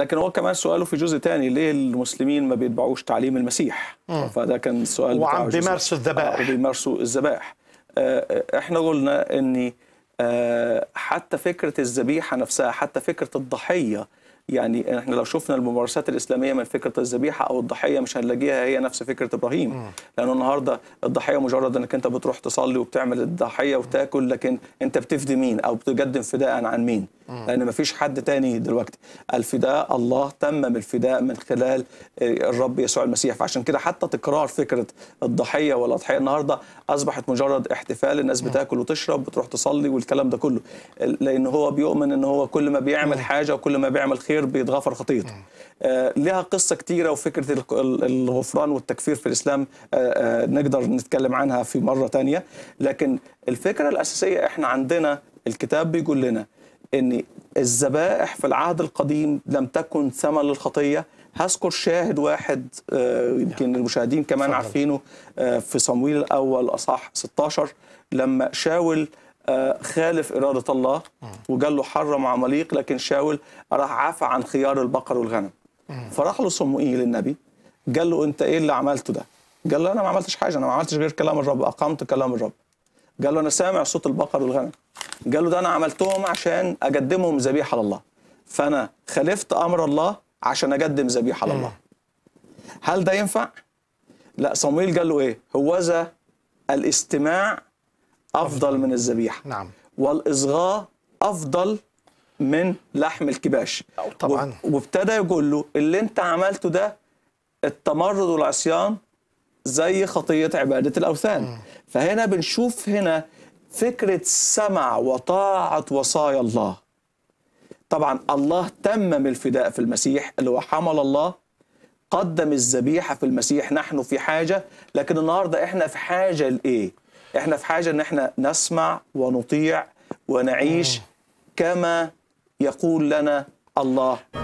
لكن هو كمان سؤاله في جزء تاني ليه المسلمين ما بيتبعوش تعليم المسيح مم. فده كان سؤال وعم بيمارسوا الذبائح بيمارسوا آه، الذبائح آه، احنا قلنا ان آه، حتى فكره الذبيحه نفسها حتى فكره الضحيه يعني احنا لو شفنا الممارسات الاسلاميه من فكره الذبيحه او الضحيه مش هنلاقيها هي نفس فكره ابراهيم لانه النهارده الضحيه مجرد انك انت بتروح تصلي وبتعمل الضحيه وتاكل لكن انت بتفدي مين او بتقدم فداء عن مين لان مفيش حد تاني دلوقتي الفداء الله تمم الفداء من خلال آه، الرب يسوع المسيح فعشان كده حتى تكرار فكره الضحيه والاضحيه النهارده اصبحت مجرد احتفال الناس بتاكل وتشرب بتروح تصلي والكلام ده كله لان هو بيؤمن ان هو كل ما بيعمل حاجه وكل ما بيعمل خير التكفير بإضغاف الخطيط آه، لها قصة كتيرة وفكرة الغفران والتكفير في الإسلام آه، آه، نقدر نتكلم عنها في مرة تانية لكن الفكرة الأساسية إحنا عندنا الكتاب بيقول لنا أن الذبائح في العهد القديم لم تكن ثمن للخطية هذكر شاهد واحد يمكن نعم. المشاهدين كمان عارفينه في صمويل الأول أصح 16 لما شاول خالف إرادة الله وقال له حرم عماليق لكن شاول راح عفى عن خيار البقر والغنم فراح له صموئيل النبي قال له أنت إيه اللي عملته ده قال له أنا ما عملتش حاجة أنا ما عملتش غير كلام الرب أقمت كلام الرب قال له أنا سامع صوت البقر والغنم قال له ده أنا عملتهم عشان أقدمهم ذبيحة لله فأنا خالفت أمر الله عشان أقدم ذبيحة لله هل ده ينفع؟ لا صموئيل قال له إيه؟ هوذا الاستماع أفضل من الذبيحة نعم والإصغاء أفضل من لحم الكباش طبعا وابتدى يقول له اللي انت عملته ده التمرد والعصيان زي خطية عبادة الأوثان م. فهنا بنشوف هنا فكرة سمع وطاعة وصايا الله طبعا الله تمم الفداء في المسيح اللي هو حمل الله قدم الذبيحة في المسيح نحن في حاجة لكن النهاردة احنا في حاجة لإيه؟ احنا في حاجه ان احنا نسمع ونطيع ونعيش آه. كما يقول لنا الله